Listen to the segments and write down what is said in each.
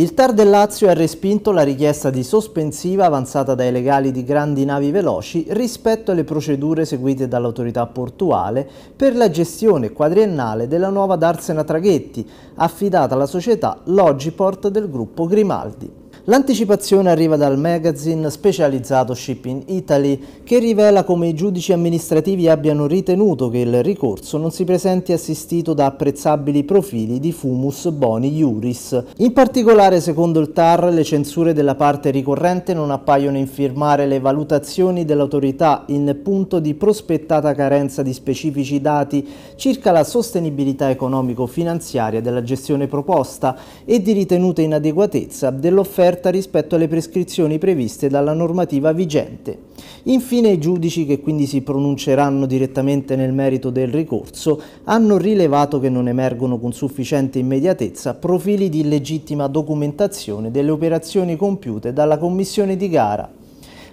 Il TAR del Lazio ha respinto la richiesta di sospensiva avanzata dai legali di grandi navi veloci rispetto alle procedure seguite dall'autorità portuale per la gestione quadriennale della nuova Darsena Traghetti, affidata alla società Logiport del gruppo Grimaldi. L'anticipazione arriva dal magazine specializzato Shipping Italy che rivela come i giudici amministrativi abbiano ritenuto che il ricorso non si presenti assistito da apprezzabili profili di fumus boni iuris. In particolare, secondo il TAR, le censure della parte ricorrente non appaiono infirmare le valutazioni dell'autorità in punto di prospettata carenza di specifici dati circa la sostenibilità economico-finanziaria della gestione proposta e di ritenuta inadeguatezza dell'offerta offerta rispetto alle prescrizioni previste dalla normativa vigente. Infine i giudici che quindi si pronunceranno direttamente nel merito del ricorso hanno rilevato che non emergono con sufficiente immediatezza profili di illegittima documentazione delle operazioni compiute dalla Commissione di gara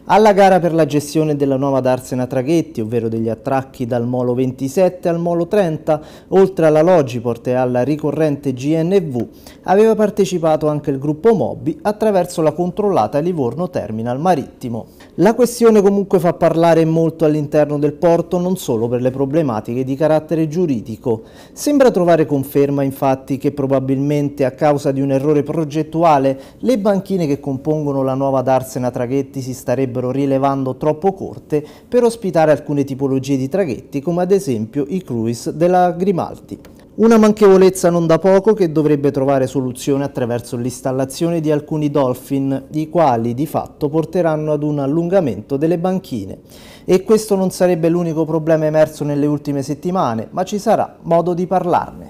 alla gara per la gestione della nuova Darsena Traghetti, ovvero degli attracchi dal molo 27 al molo 30, oltre alla Logiport e alla ricorrente GNV, aveva partecipato anche il gruppo Mobbi attraverso la controllata Livorno Terminal Marittimo. La questione comunque fa parlare molto all'interno del porto non solo per le problematiche di carattere giuridico. Sembra trovare conferma infatti che probabilmente a causa di un errore progettuale le banchine che compongono la nuova darsena traghetti si starebbero rilevando troppo corte per ospitare alcune tipologie di traghetti come ad esempio i cruise della Grimaldi. Una manchevolezza non da poco che dovrebbe trovare soluzione attraverso l'installazione di alcuni dolphin, i quali di fatto porteranno ad un allungamento delle banchine. E questo non sarebbe l'unico problema emerso nelle ultime settimane, ma ci sarà modo di parlarne.